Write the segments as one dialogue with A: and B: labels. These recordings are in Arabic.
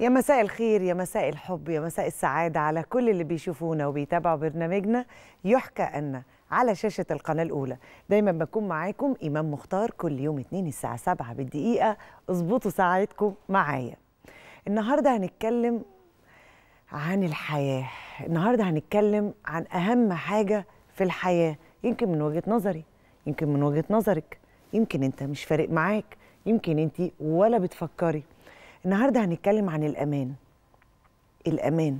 A: يا مساء الخير يا مساء الحب يا مساء السعادة على كل اللي بيشوفونا وبيتابعوا برنامجنا يحكى أن على شاشة القناة الأولى دايما بكون معاكم إمام مختار كل يوم اتنين الساعة سبعة بالدقيقة اظبطوا ساعتكم معايا النهاردة هنتكلم عن الحياة النهاردة هنتكلم عن أهم حاجة في الحياة يمكن من وجهة نظري يمكن من وجهة نظرك يمكن أنت مش فارق معاك يمكن أنت ولا بتفكري النهارده هنتكلم عن الامان الامان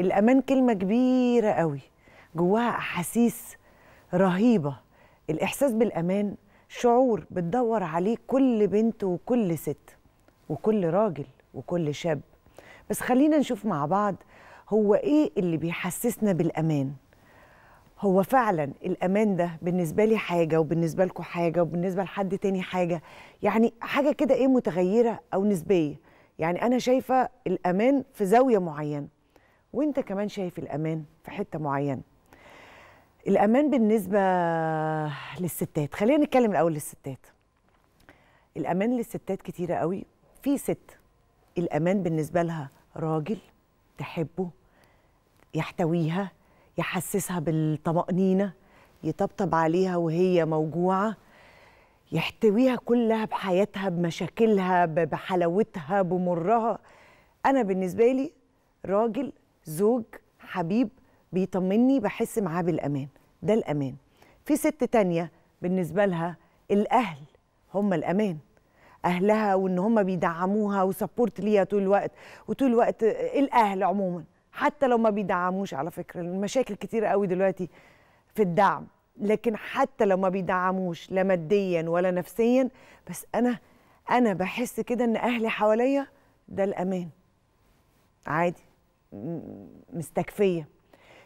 A: الامان كلمه كبيره قوي جواها احاسيس رهيبه الاحساس بالامان شعور بتدور عليه كل بنت وكل ست وكل راجل وكل شاب بس خلينا نشوف مع بعض هو ايه اللي بيحسسنا بالامان هو فعلا الامان ده بالنسبه لي حاجه وبالنسبه لكم حاجه وبالنسبه لحد تاني حاجه يعني حاجه كده ايه متغيره او نسبيه يعني انا شايفه الامان في زاويه معينه وانت كمان شايف الامان في حته معينه الامان بالنسبه للستات خلينا نتكلم الاول للستات الامان للستات كتيره قوي في ست الامان بالنسبه لها راجل تحبه يحتويها يحسسها بالطمأنينة يطبطب عليها وهي موجوعة يحتويها كلها بحياتها بمشاكلها بحلاوتها بمرها أنا بالنسبة لي راجل زوج حبيب بيطمني بحس معاه بالأمان ده الأمان في ست تانية بالنسبة لها الأهل هم الأمان أهلها وإن هم بيدعموها وسبورت ليها طول الوقت وطول الوقت الأهل عموماً حتى لو ما بيدعموش على فكره المشاكل كتير قوي دلوقتي في الدعم لكن حتى لو ما بيدعموش لا ماديا ولا نفسيا بس انا انا بحس كده ان اهلي حواليا ده الامان عادي مستكفيه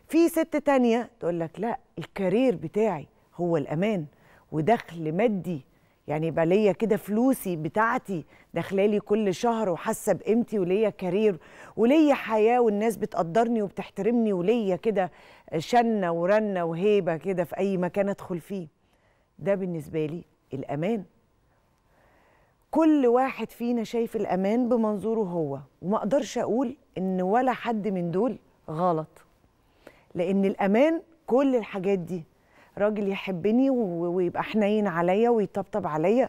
A: في ست تانية تقول لك لا الكارير بتاعي هو الامان ودخل مادي يعني يبقى ليا كده فلوسي بتاعتي داخلالي كل شهر وحاسه بقيمتي وليا كارير وليا حياه والناس بتقدرني وبتحترمني وليا كده شنه ورنه وهيبه كده في اي مكان ادخل فيه ده بالنسبه لي الامان كل واحد فينا شايف الامان بمنظوره هو وما اقدرش اقول ان ولا حد من دول غلط لان الامان كل الحاجات دي راجل يحبني ويبقى حنين عليا ويطبطب عليا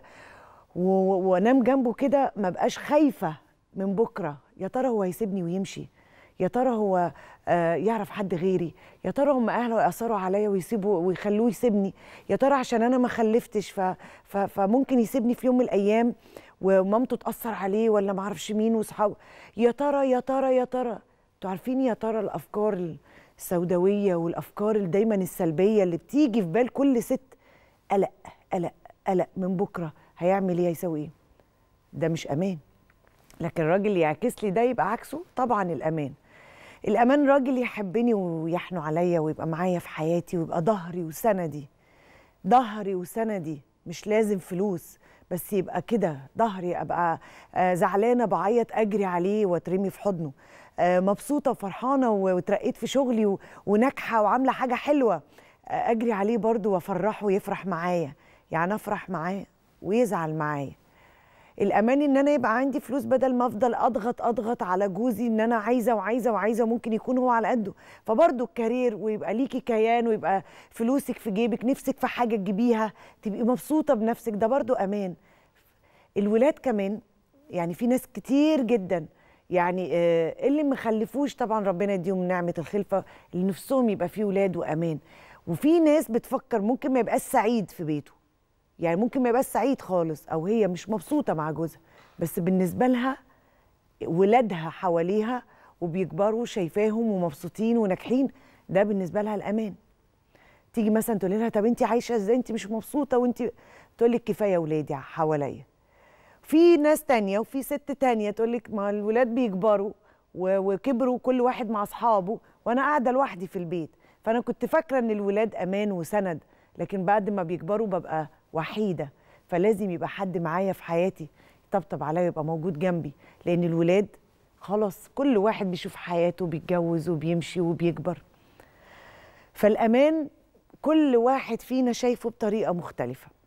A: وانام جنبه كده ما بقاش خايفه من بكره يا ترى هو هيسيبني ويمشي يا ترى هو آه، يعرف حد غيري يا ترى هم اهله ياثروا عليا ويسيبوا ويخلوه يسيبني يا ترى عشان انا ما خلفتش فممكن يسيبني في يوم من الايام ومامته تاثر عليه ولا ما اعرفش مين واصحابه يا ترى يا ترى يا ترى انتوا عارفين يا ترى الافكار السوداويه والافكار دايما السلبيه اللي بتيجي في بال كل ست قلق قلق قلق من بكره هيعمل ايه هيسوي ايه ده مش امان لكن الراجل يعكس لي ده يبقى عكسه طبعا الامان الامان راجل يحبني ويحنو عليا ويبقى معايا في حياتي ويبقى ظهري وسندي ظهري وسندي مش لازم فلوس بس يبقى كده ظهري ابقى آه، زعلانه بعيط اجري عليه واترمي في حضنه آه، مبسوطه وفرحانه وترقيت في شغلي وناجحه وعامله حاجه حلوه آه، اجري عليه برضو وافرحه ويفرح معايا يعني افرح معاه ويزعل معايا الامان ان انا يبقى عندي فلوس بدل ما افضل اضغط اضغط على جوزي ان انا عايزه وعايزه وعايزه ممكن يكون هو على قده فبرضه الكارير ويبقى ليكي كيان ويبقى فلوسك في جيبك نفسك في حاجه تجيبيها تبقي مبسوطه بنفسك ده برضه امان الولاد كمان يعني في ناس كتير جدا يعني آه، اللي مخلفوش طبعا ربنا يديهم نعمه الخلفه اللي نفسهم يبقى فيه ولاد وامان وفي ناس بتفكر ممكن ما يبقاش سعيد في بيته يعني ممكن ما يبقاش سعيد خالص او هي مش مبسوطه مع جوزها بس بالنسبه لها ولادها حواليها وبيكبروا شايفاهم ومبسوطين وناجحين ده بالنسبه لها الامان تيجي مثلا تقول لها طب انت عايشه ازاي انت مش مبسوطه وانت تقول لك كفايه ولادي حواليا في ناس تانية وفي ست تانية تقول لك ما الولاد بيكبروا وكبروا كل واحد مع اصحابه وانا قاعده لوحدي في البيت فانا كنت فاكره ان الولاد امان وسند لكن بعد ما بيكبروا ببقى وحيده فلازم يبقى حد معايا في حياتي يطبطب عليا ويبقى موجود جنبي لان الولاد خلاص كل واحد بيشوف حياته بيتجوز وبيمشي وبيكبر فالامان كل واحد فينا شايفه بطريقه مختلفه